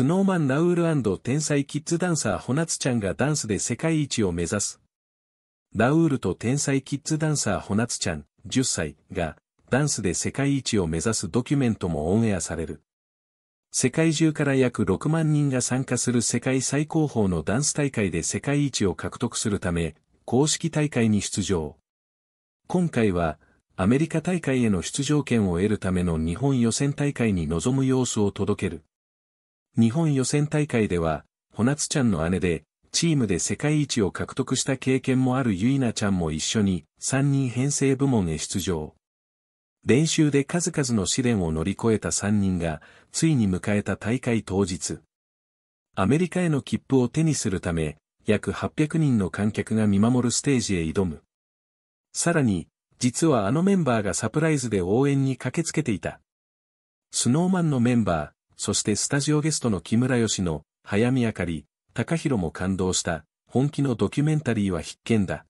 スノーマンラウール天才キッズダンサーほなつちゃんがダンスで世界一を目指す。ラウールと天才キッズダンサーほなつちゃん、10歳が、ダンスで世界一を目指すドキュメントもオンエアされる。世界中から約6万人が参加する世界最高峰のダンス大会で世界一を獲得するため、公式大会に出場。今回は、アメリカ大会への出場権を得るための日本予選大会に臨む様子を届ける。日本予選大会では、ほなつちゃんの姉で、チームで世界一を獲得した経験もあるゆいなちゃんも一緒に3人編成部門へ出場。練習で数々の試練を乗り越えた3人が、ついに迎えた大会当日。アメリカへの切符を手にするため、約800人の観客が見守るステージへ挑む。さらに、実はあのメンバーがサプライズで応援に駆けつけていた。スノーマンのメンバー、そしてスタジオゲストの木村義の、早見あかり、高弘も感動した、本気のドキュメンタリーは必見だ。